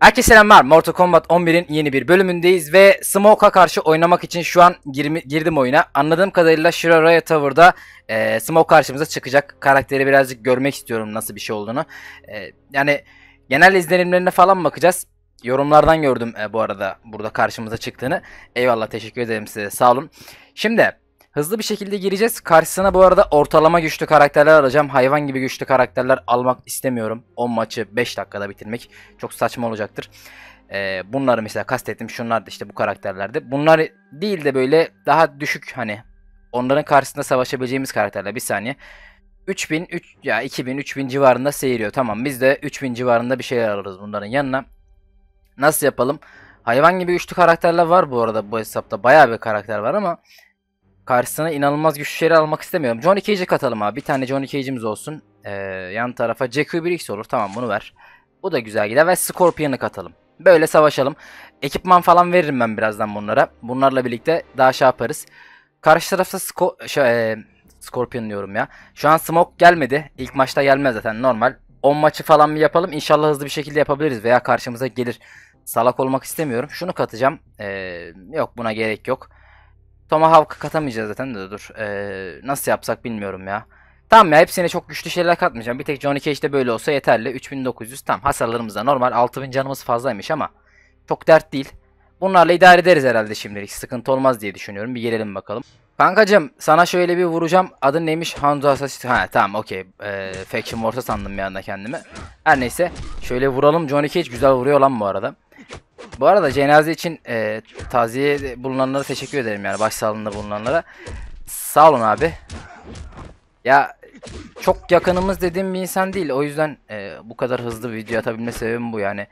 Herkese selamlar. Mortal Kombat 11'in yeni bir bölümündeyiz ve Smoke'a karşı oynamak için şu an girmi, girdim oyuna. Anladığım kadarıyla Shira Raya Tower'da e, Smoke karşımıza çıkacak. Karakteri birazcık görmek istiyorum nasıl bir şey olduğunu. E, yani genel izlenimlerine falan bakacağız. Yorumlardan gördüm e, bu arada burada karşımıza çıktığını. Eyvallah teşekkür ederim size sağ olun. Şimdi Hızlı bir şekilde gireceğiz. Karşısına bu arada ortalama güçlü karakterler alacağım. Hayvan gibi güçlü karakterler almak istemiyorum. 10 maçı 5 dakikada bitirmek çok saçma olacaktır. Ee, bunları mesela kastettim. Şunlar da işte bu karakterlerde. Bunlar değil de böyle daha düşük hani onların karşısında savaşabileceğimiz karakterler. Bir saniye. 3000 3 ya 2000 3000 civarında seyiriyor. Tamam biz de 3000 civarında bir şeyler alırız bunların yanına. Nasıl yapalım? Hayvan gibi güçlü karakterler var bu arada bu hesapta. Bayağı bir karakter var ama Karşısına inanılmaz güçleri almak istemiyorum. Johnny Cage'i katalım abi. Bir tane Johnny Cage'imiz olsun. Ee, yan tarafa Jackie 1x olur. Tamam bunu ver. Bu da güzel gider ve Scorpion'ı katalım. Böyle savaşalım. Ekipman falan veririm ben birazdan bunlara. Bunlarla birlikte daha şey yaparız. Karşı tarafta Sko şey, e, Scorpion diyorum ya. Şu an Smoke gelmedi. İlk maçta gelmez zaten normal. 10 maçı falan bir yapalım. İnşallah hızlı bir şekilde yapabiliriz veya karşımıza gelir. Salak olmak istemiyorum. Şunu katacağım. Ee, yok buna gerek yok. Tomahawk'ı katamayacağız zaten de dur. Ee, nasıl yapsak bilmiyorum ya. Tamam ya hepsine çok güçlü şeyler katmayacağım. Bir tek Johnny Cage'de böyle olsa yeterli. 3900 tam hasarlarımız da normal. 6000 canımız fazlaymış ama çok dert değil. Bunlarla idare ederiz herhalde şimdilik. Sıkıntı olmaz diye düşünüyorum. Bir gelelim bakalım. Kankacım sana şöyle bir vuracağım. Adın neymiş? Hanzo Assassin. Ha tamam okey. Ee, Faction Wars'a sandım bir anda kendimi. Her neyse. Şöyle vuralım. Johnny Cage güzel vuruyor lan bu arada. Bu arada cenaze için e, taziye bulunanlara teşekkür ederim yani başsağlığında bulunanlara. Sağ olun abi. Ya çok yakınımız dediğim bir insan değil. O yüzden e, bu kadar hızlı bir video atabilme sebebim bu yani.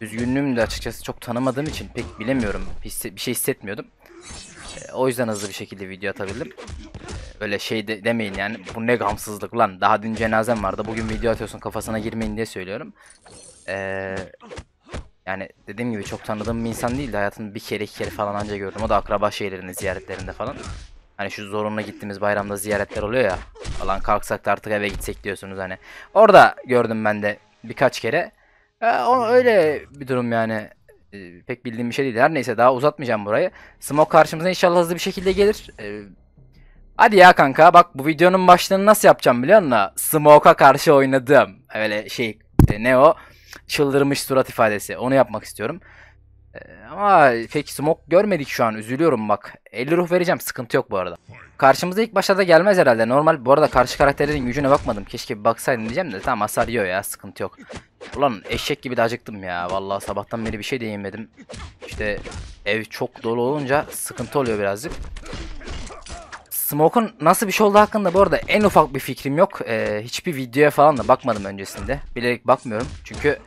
Üzgünlüğüm de açıkçası çok tanımadığım için pek bilemiyorum. Hisse, bir şey hissetmiyordum. E, o yüzden hızlı bir şekilde video atabildim. E, öyle şey de, demeyin yani. Bu ne gamsızlık lan. Daha dün cenazem vardı. Bugün video atıyorsun kafasına girmeyin diye söylüyorum. Eee yani dediğim gibi çok tanıdığım bir insan değildi. Hayatımda bir kere iki kere falan anca gördüm. O da akraba şeylerinde, ziyaretlerinde falan. Hani şu zorunlu gittiğimiz bayramda ziyaretler oluyor ya. Falan kalksak da artık eve gitsek diyorsunuz hani. Orada gördüm ben de birkaç kere. Ee, o öyle bir durum yani. Ee, pek bildiğim bir şey değil. Her neyse daha uzatmayacağım burayı. Smoke karşımıza inşallah hızlı bir şekilde gelir. Ee, hadi ya kanka bak bu videonun başlığını nasıl yapacağım biliyor musun? Smoke'a karşı oynadım. Öyle şey e, ne o? çıldırmış surat ifadesi. Onu yapmak istiyorum. Ee, ama pek smoke görmedik şu an. Üzülüyorum bak. 50 ruh vereceğim. Sıkıntı yok bu arada. Karşımıza ilk başta da gelmez herhalde. Normal bu arada karşı karakterlerin gücüne bakmadım. Keşke bir baksaydım diyeceğim de. Tamam hasar yiyor ya. Sıkıntı yok. Ulan eşek gibi de acıktım ya. Vallahi sabahtan beri bir şey de yemedim. İşte ev çok dolu olunca sıkıntı oluyor birazcık. Smoke'un nasıl bir şey olduğu hakkında bu arada en ufak bir fikrim yok. Ee, hiçbir videoya falan da bakmadım öncesinde. Bilerek bakmıyorum. Çünkü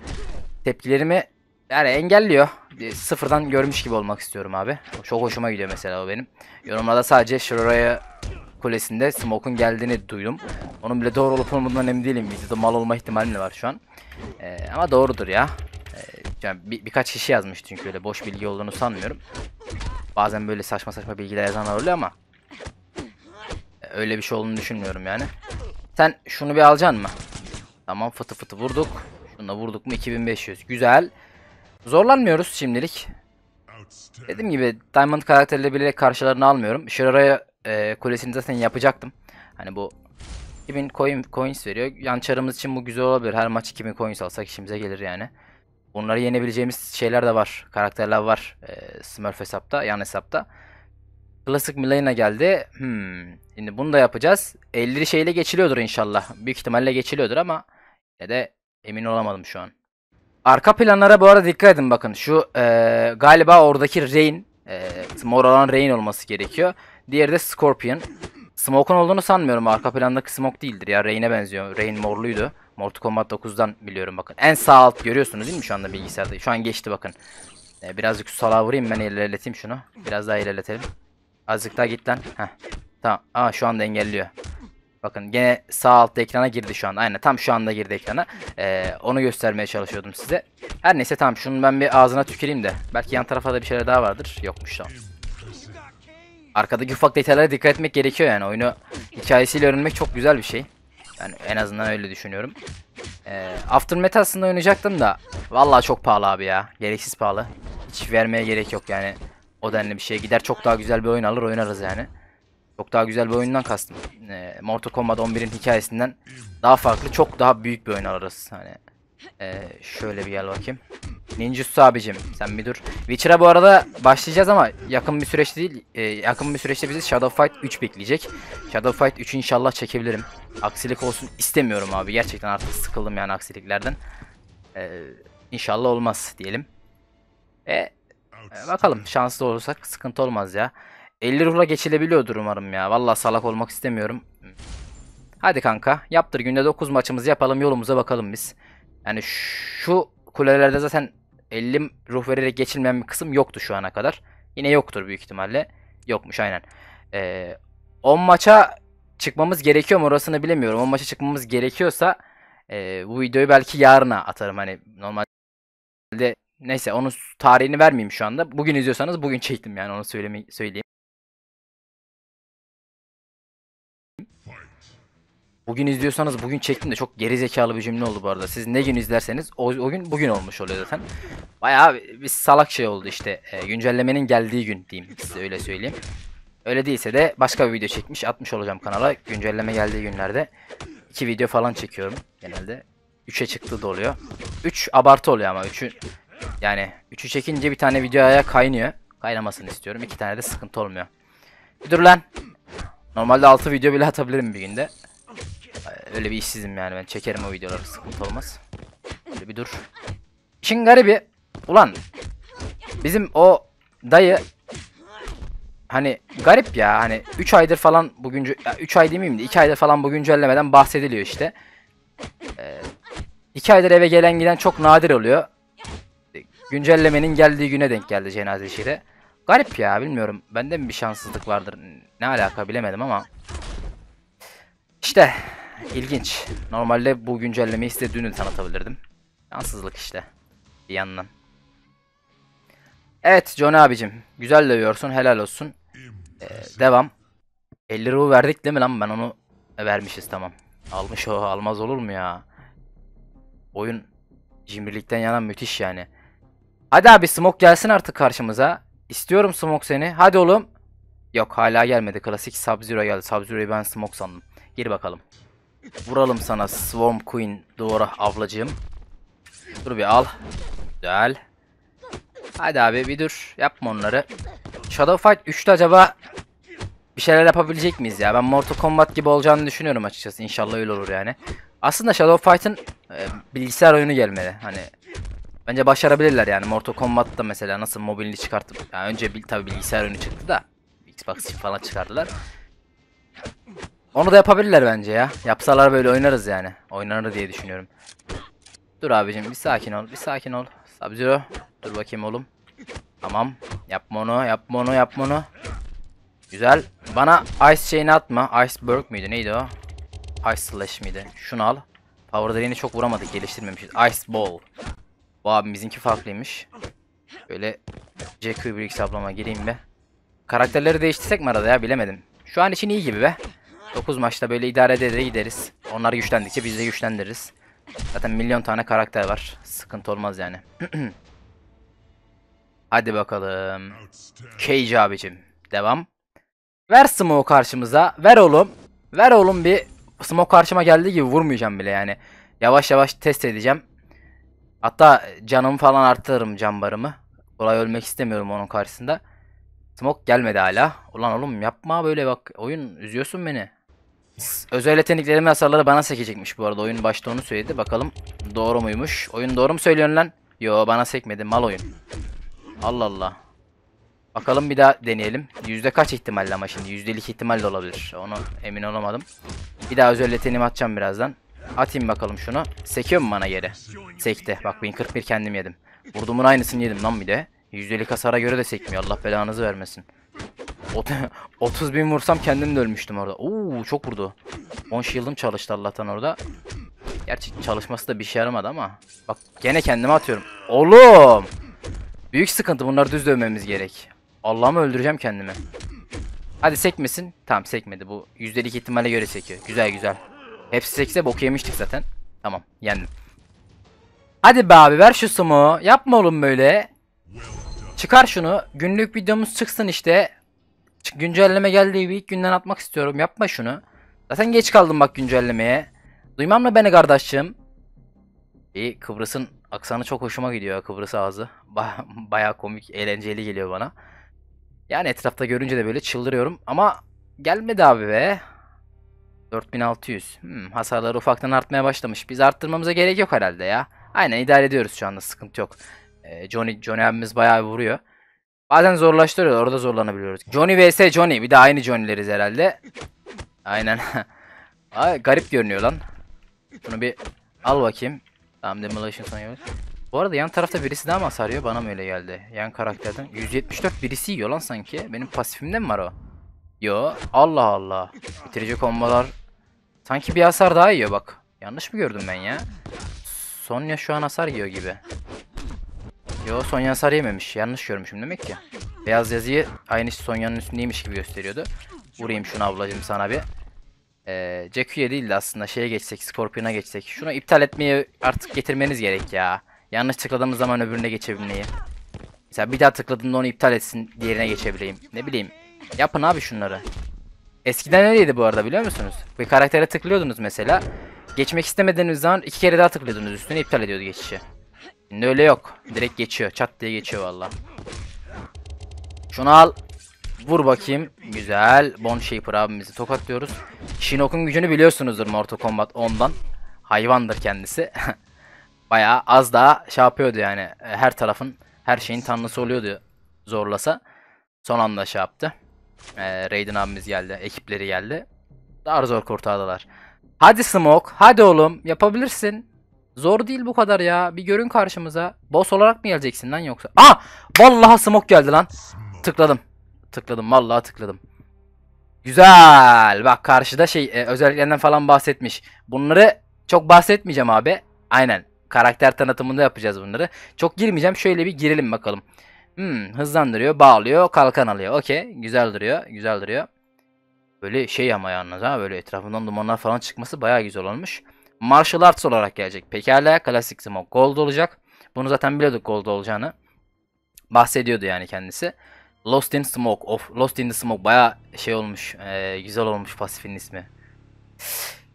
tepkilerimi yani engelliyor. Sıfırdan görmüş gibi olmak istiyorum abi. Çok hoşuma gidiyor mesela o benim. Yorumlarda sadece Shurora'ya kulesinde Smoke'un geldiğini duydum. Onun bile doğru olup olmadığından emin değilim. Videoda mal olma ihtimali de var şu an. Ee, ama doğrudur ya. Ee, yani bir, birkaç kişi yazmış çünkü öyle boş bilgi olduğunu sanmıyorum. Bazen böyle saçma saçma bilgiler yazanlar oluyor ama Öyle bir şey olduğunu düşünmüyorum yani. Sen şunu bir alacaksın mı? Tamam fıtı fıtı vurduk. Şunu da vurduk mu 2500. Güzel. Zorlanmıyoruz şimdilik. Dediğim gibi Diamond karakteriyle bile karşılarını almıyorum. Şuraya e, kulesini zaten yapacaktım. Hani bu 2000 coin, coins veriyor. Yançarımız için bu güzel olabilir. Her maç 2000 coins alsak işimize gelir yani. Bunları yenebileceğimiz şeyler de var. Karakterler var. E, Smurf hesapta, yan hesapta. Klasik Milayna geldi. Hmm. Şimdi bunu da yapacağız. 50 şeyle geçiliyordur inşallah. Büyük ihtimalle geçiliyordur ama ya de emin olamadım şu an. Arka planlara bu arada dikkat edin bakın. Şu e, galiba oradaki Rain, e, mor olan Rain olması gerekiyor. Diğeri de Scorpion. Smoke'un olduğunu sanmıyorum. Arka plandaki Smoke değildir ya. Rain'e benziyor. Rain morluydu. Mortal Kombat 9'dan biliyorum bakın. En sağ alt görüyorsunuz değil mi şu anda bilgisayarda? Şu an geçti bakın. E, birazcık salağa vurayım ben ilerleteyim şunu. Biraz daha ilerletelim. Azıcık daha git lan. Heh. Tamam. Aa şu anda engelliyor. Bakın gene sağ altta ekrana girdi şu anda. Aynen tam şu anda girdi ekrana. Ee, onu göstermeye çalışıyordum size. Her neyse tamam şunu ben bir ağzına tüküreyim de. Belki yan tarafa da bir şeyler daha vardır. Yokmuş tamam. Arkadaki ufak detaylara dikkat etmek gerekiyor yani. Oyunu hikayesiyle öğrenmek çok güzel bir şey. Yani en azından öyle düşünüyorum. Ee, Aftermath aslında oynayacaktım da. Vallahi çok pahalı abi ya. Gereksiz pahalı. Hiç vermeye gerek yok yani. O denli bir şey. Gider çok daha güzel bir oyun alır oynarız yani. Çok daha güzel bir oyundan kastım. E, Mortal Kombat 11'in hikayesinden daha farklı, çok daha büyük bir oyun alırız. Hani e, şöyle bir gel bakayım. Ninjutsu abicim sen bir dur. Witcher'a bu arada başlayacağız ama yakın bir süreçte değil. E, yakın bir süreçte bizi Shadow Fight 3 bekleyecek. Shadow Fight 3 inşallah çekebilirim. Aksilik olsun istemiyorum abi. Gerçekten artık sıkıldım yani aksiliklerden. E, inşallah olmaz diyelim. E ee, bakalım şanslı olursak sıkıntı olmaz ya. 50 ruhla geçilebiliyordur umarım ya. Vallahi salak olmak istemiyorum. Hadi kanka yaptır günde 9 maçımızı yapalım yolumuza bakalım biz. Yani şu kulelerde zaten 50 ruh vererek geçilmeyen bir kısım yoktu şu ana kadar. Yine yoktur büyük ihtimalle. Yokmuş aynen. Ee, 10 maça çıkmamız gerekiyor mu orasını bilemiyorum. 10 maça çıkmamız gerekiyorsa e, bu videoyu belki yarına atarım. Hani normalde Neyse onun tarihini vermeyeyim şu anda. Bugün izliyorsanız bugün çektim yani onu söyleme, söyleyeyim. Bugün izliyorsanız bugün çektim de çok geri zekalı bir cümle oldu bu arada. Siz ne gün izlerseniz o, o gün bugün olmuş oluyor zaten. Bayağı bir salak şey oldu işte. E, güncellemenin geldiği gün diyeyim size öyle söyleyeyim. Öyle değilse de başka bir video çekmiş atmış olacağım kanala. Güncelleme geldiği günlerde iki video falan çekiyorum genelde. 3'e çıktı da oluyor. 3 abartı oluyor ama 3'ü yani 3'ü çekince bir tane videoya kaynıyor. Kaynamasını istiyorum. İki tane de sıkıntı olmuyor. Bir dur lan. Normalde 6 video bile atabilirim bir günde. Öyle bir işsizim yani ben çekerim o videoları sıkıntı olmaz. Öyle bir dur. İşin garibi. Ulan. Bizim o dayı. Hani garip ya hani 3 aydır falan bugün 3 ay demeyeyim de 2 aydır falan bu güncellemeden bahsediliyor işte. 2 ee, aydır eve gelen giden çok nadir oluyor. Güncellemenin geldiği güne denk geldi cenaze işi Garip ya bilmiyorum. Bende mi bir şanssızlık vardır? Ne alaka bilemedim ama. İşte ilginç. Normalde bu güncellemeyi size tanıtabilirdim. Şanssızlık işte. Bir yandan. Evet John abicim. Güzel dövüyorsun. Helal olsun. Ee, devam. 50 ruh verdik değil mi lan? Ben onu vermişiz tamam. Almış o. Almaz olur mu ya? Oyun cimrilikten yana müthiş yani. Hadi abi smoke gelsin artık karşımıza. İstiyorum smoke seni. Hadi oğlum. Yok hala gelmedi. Klasik Sub-Zero geldi. Sub-Zero'yu ben smoke sandım. Gir bakalım. Vuralım sana Swarm Queen doğru ablacığım. Dur bir al. Güzel. Hadi abi bir dur. Yapma onları. Shadow Fight 3'te acaba bir şeyler yapabilecek miyiz ya? Ben Mortal Kombat gibi olacağını düşünüyorum açıkçası. İnşallah öyle olur yani. Aslında Shadow Fight'ın e, bilgisayar oyunu gelmeli. Hani Bence başarabilirler yani. Mortal Kombat'ta mesela nasıl mobilini çıkartıp yani önce bil tabii bilgisayar önü çıktı da Xbox için falan çıkardılar. Onu da yapabilirler bence ya. Yapsalar böyle oynarız yani. Oynanır diye düşünüyorum. Dur abicim bir sakin ol. Bir sakin ol. Sabzero. Dur bakayım oğlum. Tamam. Yapma onu. Yapma onu. Yapma onu. Güzel. Bana ice şeyini atma. Iceberg miydi? Neydi o? Ice slash miydi? Şunu al. Power Drain'i çok vuramadık. Geliştirmemişiz. Ice ball. Bu abimizinki farklıymış. Böyle Jack Briggs ablama gireyim be. Karakterleri değiştirsek mi arada ya bilemedim. Şu an için iyi gibi be. 9 maçta böyle idare ede de gideriz. Onlar güçlendikçe biz de güçlendiririz. Zaten milyon tane karakter var. Sıkıntı olmaz yani. Hadi bakalım. Cage abicim. Devam. Ver smoke karşımıza. Ver oğlum. Ver oğlum bir smoke karşıma geldiği gibi vurmayacağım bile yani. Yavaş yavaş test edeceğim. Hatta canımı falan arttırırım can barımı. Kolay ölmek istemiyorum onun karşısında. Smoke gelmedi hala. Ulan oğlum yapma böyle bak. Oyun üzüyorsun beni. Özel yeteneklerimin hasarları bana sekecekmiş bu arada. Oyun başta onu söyledi. Bakalım doğru muymuş? Oyun doğru mu söylüyorsun lan? Yo bana sekmedi. Mal oyun. Allah Allah. Bakalım bir daha deneyelim. Yüzde kaç ihtimalle ama şimdi? Yüzdelik ihtimal de olabilir. Onu emin olamadım. Bir daha özel yeteneğimi atacağım birazdan. Atayım bakalım şunu. Sekiyor mu bana geri? Sekti. Bak 1041 kendim yedim. Vurdumun aynısını yedim lan bir de. Yüzdelik hasara göre de sekmiyor. Allah belanızı vermesin. 30 bin vursam kendim de ölmüştüm orada. Oo çok vurdu. 10 shield'ım çalıştı Allah'tan orada. Gerçi çalışması da bir şey yaramadı ama. Bak gene kendime atıyorum. Oğlum. Büyük sıkıntı bunları düz dövmemiz gerek. Allah'ımı öldüreceğim kendimi. Hadi sekmesin. Tamam sekmedi bu. %2 ihtimale göre sekiyor. Güzel güzel. Hepsi 8'e bok yemiştik zaten. Tamam yendim. Hadi be abi ver şu sumu. Yapma oğlum böyle. Çıkar şunu. Günlük videomuz çıksın işte. Güncelleme geldi bir ilk günden atmak istiyorum. Yapma şunu. Zaten geç kaldım bak güncellemeye. Duymam mı beni kardeşim? İyi Kıbrıs'ın aksanı çok hoşuma gidiyor Kıbrıs ağzı. Ba bayağı komik, eğlenceli geliyor bana. Yani etrafta görünce de böyle çıldırıyorum ama gelmedi abi be. 4600. Hmm, hasarları ufaktan artmaya başlamış. Biz arttırmamıza gerek yok herhalde ya. Aynen idare ediyoruz şu anda sıkıntı yok. Ee, Johnny, Johnny abimiz bayağı vuruyor. Bazen zorlaştırıyor orada zorlanabiliyoruz. Johnny vs Johnny bir de aynı Johnny'leriz herhalde. Aynen. Ay, garip görünüyor lan. Bunu bir al bakayım. Tamam demolition sana yiyor. Bu arada yan tarafta birisi daha mı sarıyor bana mı öyle geldi? Yan karakterden. 174 birisi yiyor lan sanki. Benim pasifimde mi var o? Yo. Allah Allah. Bitirici kombolar. Sanki bir hasar daha yiyor bak. Yanlış mı gördüm ben ya? Sonya şu an hasar yiyor gibi. Yo Sonya hasar yememiş. Yanlış görmüşüm demek ki. Beyaz yazıyı aynı şey Sonya'nın üstündeymiş gibi gösteriyordu. Vurayım şunu ablacım sana bir. Ee, Jacku'ya değil de aslında şeye geçsek, Scorpion'a geçsek. Şunu iptal etmeyi artık getirmeniz gerek ya. Yanlış tıkladığımız zaman öbürüne geçebilmeyi. Mesela bir daha tıkladığımda onu iptal etsin, diğerine geçebileyim. Ne bileyim. Yapın abi şunları. Eskiden öyleydi bu arada biliyor musunuz? Bir karaktere tıklıyordunuz mesela. Geçmek istemediğiniz zaman iki kere daha tıklıyordunuz üstüne iptal ediyordu geçişi. Şimdi öyle yok. Direkt geçiyor. Çat diye geçiyor valla. Şunu al. Vur bakayım. Güzel. Bon Shaper abimizi tokatlıyoruz. Shinnok'un gücünü biliyorsunuzdur Mortal Kombat 10'dan. Hayvandır kendisi. Baya az daha şey yapıyordu yani. Her tarafın, her şeyin tanrısı oluyordu zorlasa. Son anda şey yaptı. Ee, Raiden abimiz geldi. Ekipleri geldi. Daha zor kurtardılar. Hadi Smoke. Hadi oğlum. Yapabilirsin. Zor değil bu kadar ya. Bir görün karşımıza. Boss olarak mı geleceksin lan yoksa? Ah! Vallahi Smoke geldi lan. Tıkladım. Tıkladım. Vallahi tıkladım. Güzel. Bak karşıda şey e, özelliklerinden falan bahsetmiş. Bunları çok bahsetmeyeceğim abi. Aynen. Karakter tanıtımında yapacağız bunları. Çok girmeyeceğim. Şöyle bir girelim bakalım. Hmm, hızlandırıyor, bağlıyor, kalkan alıyor. Okey, güzel duruyor, güzel duruyor. Böyle şey ama yalnız ha, böyle etrafından dumanlar falan çıkması bayağı güzel olmuş. Martial Arts olarak gelecek. Pekala, klasik Smoke Gold olacak. Bunu zaten biliyorduk Gold olacağını. Bahsediyordu yani kendisi. Lost in Smoke, of Lost in the Smoke bayağı şey olmuş, e, güzel olmuş pasifin ismi.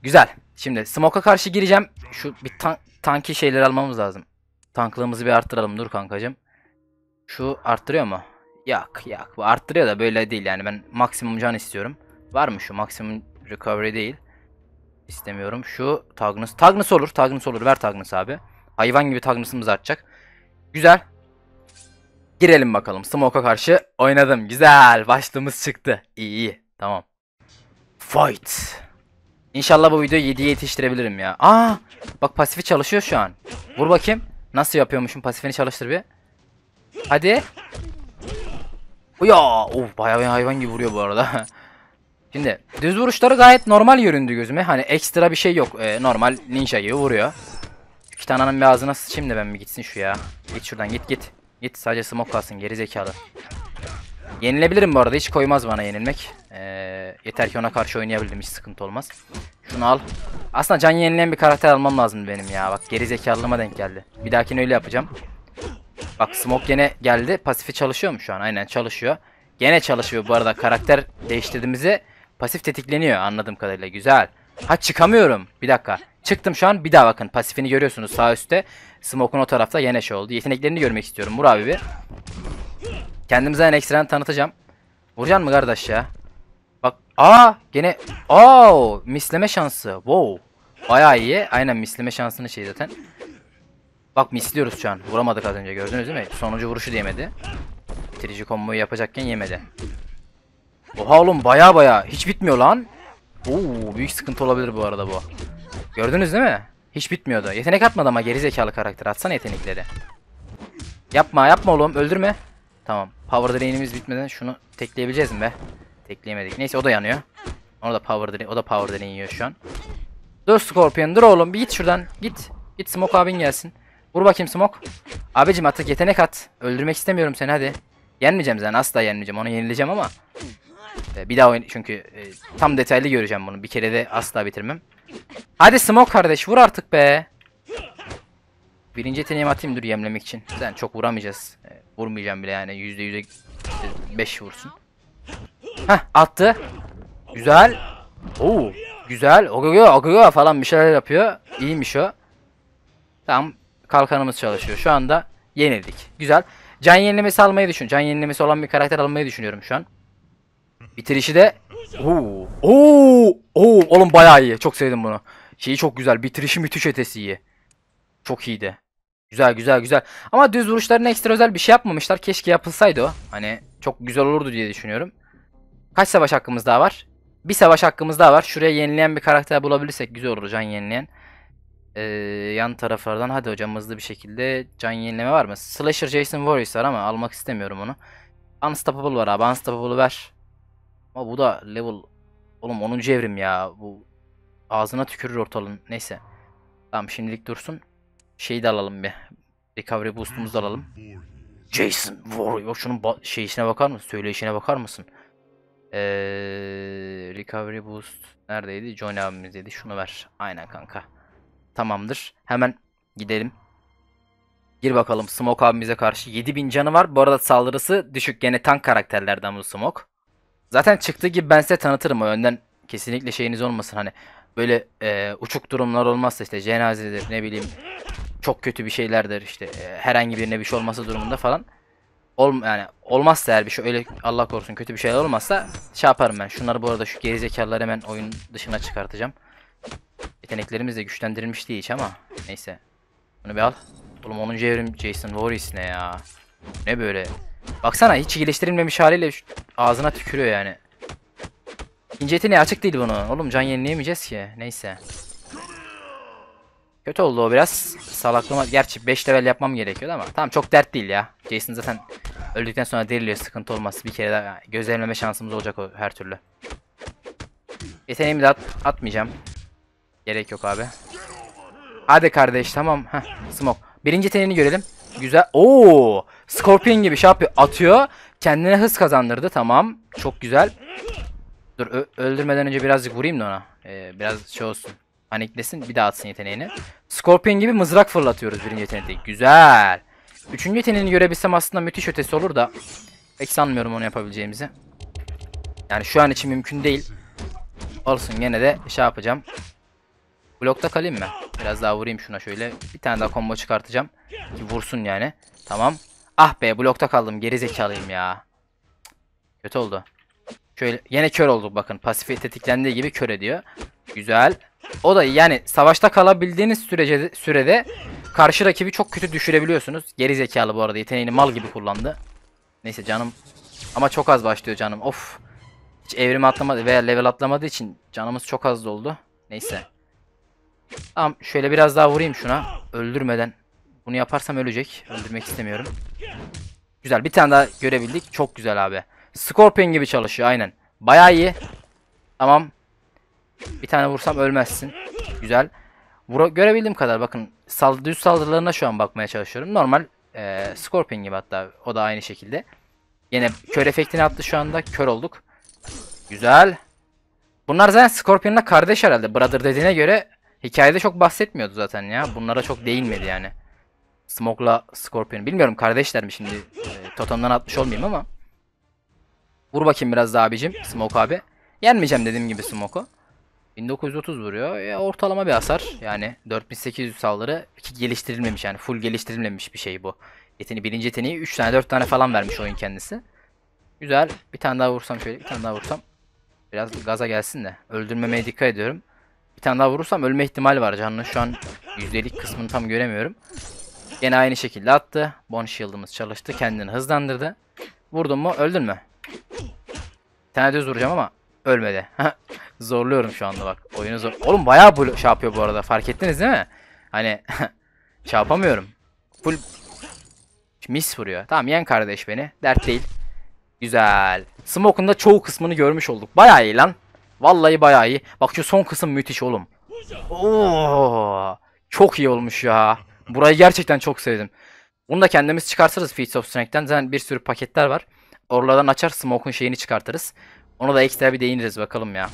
Güzel. Şimdi Smoke'a karşı gireceğim. Şu bir tan tanki şeyleri almamız lazım. Tanklığımızı bir arttıralım dur kankacım. Şu arttırıyor mu? Yok yok. Bu arttırıyor da böyle değil yani. Ben maksimum can istiyorum. Var mı şu maksimum recovery değil. İstemiyorum. Şu Tagnus. Tagnus olur. Tagnus olur. Ver Tagnus abi. Hayvan gibi Tagnus'ımız artacak. Güzel. Girelim bakalım. Smoke'a karşı oynadım. Güzel. Başlığımız çıktı. İyi iyi. Tamam. Fight. İnşallah bu videoyu 7'ye yetiştirebilirim ya. Aa, bak pasifi çalışıyor şu an. Vur bakayım. Nasıl yapıyormuşum pasifini çalıştır bir. Hadi. Ya of bayağı bir hayvan gibi vuruyor bu arada. Şimdi düz vuruşları gayet normal göründü gözüme. Hani ekstra bir şey yok. Ee, normal ninja gibi vuruyor. İki tanenin bir ağzına sıçayım da ben mi gitsin şu ya. Git şuradan git git. Git sadece smoke kalsın geri zekalı. Yenilebilirim bu arada hiç koymaz bana yenilmek. Ee, yeter ki ona karşı oynayabildim hiç sıkıntı olmaz. Şunu al. Aslında can yenileyen bir karakter almam lazım benim ya. Bak geri zekalıma denk geldi. Bir dahakine öyle yapacağım. Bak smoke yine geldi. Pasifi çalışıyor mu şu an? Aynen çalışıyor. Gene çalışıyor bu arada. Karakter değiştirdiğimizde pasif tetikleniyor anladığım kadarıyla. Güzel. Ha çıkamıyorum. Bir dakika. Çıktım şu an. Bir daha bakın. Pasifini görüyorsunuz sağ üstte. Smoke'un o tarafta yine şey oldu. Yeteneklerini görmek istiyorum. Vur abi bir. Kendimize en ekstradan tanıtacağım. Vuracaksın mı kardeş ya? Bak. Aa. Gene. Aa. Misleme şansı. Wow. Baya iyi. Aynen misleme şansını şey zaten. Bak misliyoruz şu an. Vuramadık az önce gördünüz değil mi? Sonuncu vuruşu yemedi. Bitirici komboyu yapacakken yemedi. Oha oğlum baya baya. Hiç bitmiyor lan. Oo büyük sıkıntı olabilir bu arada bu. Gördünüz değil mi? Hiç bitmiyordu. Yetenek atmadı ama gerizekalı karakter. Atsana yetenekleri. Yapma yapma oğlum öldürme. Tamam. Power drain'imiz bitmeden şunu tekleyebileceğiz mi be? Tekleyemedik. Neyse o da yanıyor. Onu da power drain, o da power drain yiyor şu an. Dur Scorpion dur oğlum bir git şuradan. Git. Git Smoke abin gelsin. Vur bakayım Smoke. Abicim artık yetenek at. Öldürmek istemiyorum seni hadi. Yenmeyeceğim zaten asla yenmeyeceğim. Onu yenileceğim ama. Ee, bir daha oyun çünkü e, tam detaylı göreceğim bunu. Bir kere de asla bitirmem. Hadi Smoke kardeş vur artık be. Birinci yeteneğimi atayım dur yemlemek için. Zaten çok vuramayacağız. Ee, vurmayacağım bile yani. Yüzde yüze beş vursun. Heh attı. Güzel. Oo güzel. Ogogo ogogo falan bir şeyler yapıyor. İyiymiş o. Tamam Kalkanımız çalışıyor. Şu anda yenildik. Güzel. Can yenilemesi almayı düşün. Can yenilemesi olan bir karakter almayı düşünüyorum şu an. Bitirişi de Oo. Oo. Oo. Oğlum bayağı iyi. Çok sevdim bunu. Şeyi çok güzel. Bitirişi müthiş ötesi iyi. Çok iyiydi. Güzel güzel güzel. Ama düz vuruşlarına ekstra özel bir şey yapmamışlar. Keşke yapılsaydı o. Hani çok güzel olurdu diye düşünüyorum. Kaç savaş hakkımız daha var? Bir savaş hakkımız daha var. Şuraya yenileyen bir karakter bulabilirsek güzel olur can yenileyen e, yan taraflardan hadi hocam hızlı bir şekilde can yenileme var mı? Slasher Jason Voorhees var ama almak istemiyorum onu. Unstoppable var abi Unstoppable'ı ver. Ama bu da level oğlum 10. evrim ya bu ağzına tükürür ortalığın neyse. Tamam şimdilik dursun. Şeyi de alalım bir. Recovery boost'umuzu da alalım. Jason Voorhees Warrior şunun şeyine bakar mısın? Söyleyişine bakar mısın? Ee, recovery boost neredeydi? Johnny dedi Şunu ver. Aynen kanka. Tamamdır. Hemen gidelim. Gir bakalım Smoke abimize karşı. 7000 canı var. Bu arada saldırısı düşük. Gene tank karakterlerden bu Smoke. Zaten çıktığı gibi ben size tanıtırım. O yönden kesinlikle şeyiniz olmasın. Hani böyle e, uçuk durumlar olmazsa işte cenazedir ne bileyim çok kötü bir şeylerdir işte e, herhangi birine bir şey olması durumunda falan olm yani olmazsa eğer bir şey öyle Allah korusun kötü bir şeyler olmazsa şey yaparım ben. Şunları bu arada şu gerizekalıları hemen oyun dışına çıkartacağım. Yeteneklerimiz de güçlendirilmiş değil hiç ama. Neyse. Bunu bir al. Oğlum 10. evrim Jason Voorhees ne ya. Ne böyle. Baksana hiç iyileştirilmemiş haliyle ağzına tükürüyor yani. İkinci ne açık değil bunu. Oğlum can yenileyemeyeceğiz ki. Neyse. Kötü oldu o biraz. Salaklama. Gerçi 5 level yapmam gerekiyordu ama. Tamam çok dert değil ya. Jason zaten öldükten sonra diriliyor. Sıkıntı olmaz. Bir kere daha gözlemleme şansımız olacak o her türlü. Yeteneğimi de at atmayacağım. Gerek yok abi. Hadi kardeş tamam. Heh, smoke. Birinci tenini görelim. Güzel. Oo! Scorpion gibi şey yapıyor. Atıyor. Kendine hız kazandırdı. Tamam. Çok güzel. Dur öldürmeden önce birazcık vurayım da ona. Ee, biraz şey olsun. Paniklesin. Bir daha atsın yeteneğini. Scorpion gibi mızrak fırlatıyoruz birinci yeteneği. Güzel. Üçüncü yeteneğini görebilsem aslında müthiş ötesi olur da. Pek sanmıyorum onu yapabileceğimizi. Yani şu an için mümkün değil. Olsun gene de şey yapacağım. Blokta kalayım mı? Biraz daha vurayım şuna şöyle. Bir tane daha combo çıkartacağım. Ki vursun yani. Tamam. Ah be blokta kaldım. Geri zekalıyım ya. Kötü oldu. Şöyle yine kör olduk bakın. Pasif tetiklendiği gibi kör ediyor. Güzel. O da yani savaşta kalabildiğiniz sürece sürede karşı rakibi çok kötü düşürebiliyorsunuz. Geri zekalı bu arada. Yeteneğini mal gibi kullandı. Neyse canım. Ama çok az başlıyor canım. Of. Hiç evrim atlamadı veya level atlamadığı için canımız çok az doldu. Neyse. Tamam şöyle biraz daha vurayım şuna. Öldürmeden. Bunu yaparsam ölecek. Öldürmek istemiyorum. Güzel bir tane daha görebildik. Çok güzel abi. Scorpion gibi çalışıyor aynen. Baya iyi. Tamam. Bir tane vursam ölmezsin. Güzel. Vura görebildiğim kadar bakın sal düz saldırılarına şu an bakmaya çalışıyorum. Normal e, Scorpion gibi hatta o da aynı şekilde. Yine kör efektini attı şu anda. Kör olduk. Güzel. Bunlar zaten Scorpion'la kardeş herhalde. Brother dediğine göre Hikayede çok bahsetmiyordu zaten ya. Bunlara çok değinmedi yani. Smoke'la Scorpion. Bilmiyorum kardeşler mi şimdi? E, totemden atmış olmayayım ama. Vur bakayım biraz daha abicim. Smoke abi. Yenmeyeceğim dediğim gibi Smoke'u. 1930 vuruyor. E, ortalama bir hasar. Yani 4800 saldırı ki geliştirilmemiş yani. Full geliştirilmemiş bir şey bu. Yeteni, birinci yeteneği 3 tane 4 tane falan vermiş oyun kendisi. Güzel. Bir tane daha vursam şöyle bir tane daha vursam. Biraz gaza gelsin de. Öldürmemeye dikkat ediyorum. Bir tane daha vurursam ölme ihtimali var. Canının şu an yüzdelik kısmını tam göremiyorum. Yine aynı şekilde attı. Bon shield'ımız çalıştı. Kendini hızlandırdı. Vurdun mu? Öldün mü? Bir tane düz vuracağım ama ölmedi. Zorluyorum şu anda bak. Oyunu zor. Oğlum bayağı blo- şey yapıyor bu arada. Fark ettiniz değil mi? Hani şey yapamıyorum. Full mis vuruyor. Tamam yen kardeş beni. Dert değil. Güzel. Smoke'un da çoğu kısmını görmüş olduk. Bayağı iyi lan. Vallahi bayağı iyi. Bak şu son kısım müthiş oğlum. Oo, çok iyi olmuş ya. Burayı gerçekten çok sevdim. Bunu da kendimiz çıkartırız Feats of Strength'ten. Zaten bir sürü paketler var. Oralardan açar Smoke'un şeyini çıkartırız. Onu da ekstra bir değiniriz bakalım ya.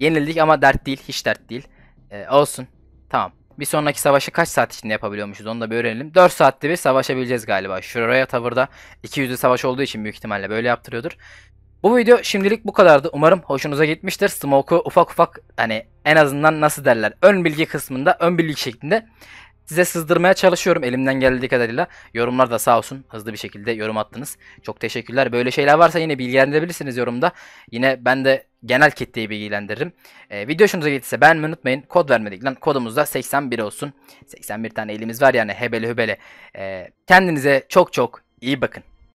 Yenildik ama dert değil. Hiç dert değil. Ee, olsun. Tamam. Bir sonraki savaşı kaç saat içinde yapabiliyormuşuz onu da bir öğrenelim. 4 saatte bir savaşabileceğiz galiba. Şuraya tavırda 200'lü savaş olduğu için büyük ihtimalle böyle yaptırıyordur. Bu video şimdilik bu kadardı. Umarım hoşunuza gitmiştir. Smoke'u ufak ufak hani en azından nasıl derler ön bilgi kısmında ön bilgi şeklinde size sızdırmaya çalışıyorum elimden geldiği kadarıyla. Yorumlar da sağ olsun hızlı bir şekilde yorum attınız. Çok teşekkürler. Böyle şeyler varsa yine bilgilendirebilirsiniz yorumda. Yine ben de genel kitleyi bilgilendiririm. Ee, video hoşunuza gittiyse beğenmeyi unutmayın. Kod vermedik lan. Kodumuz da 81 olsun. 81 tane elimiz var yani hebele hübele. Ee, kendinize çok çok iyi bakın.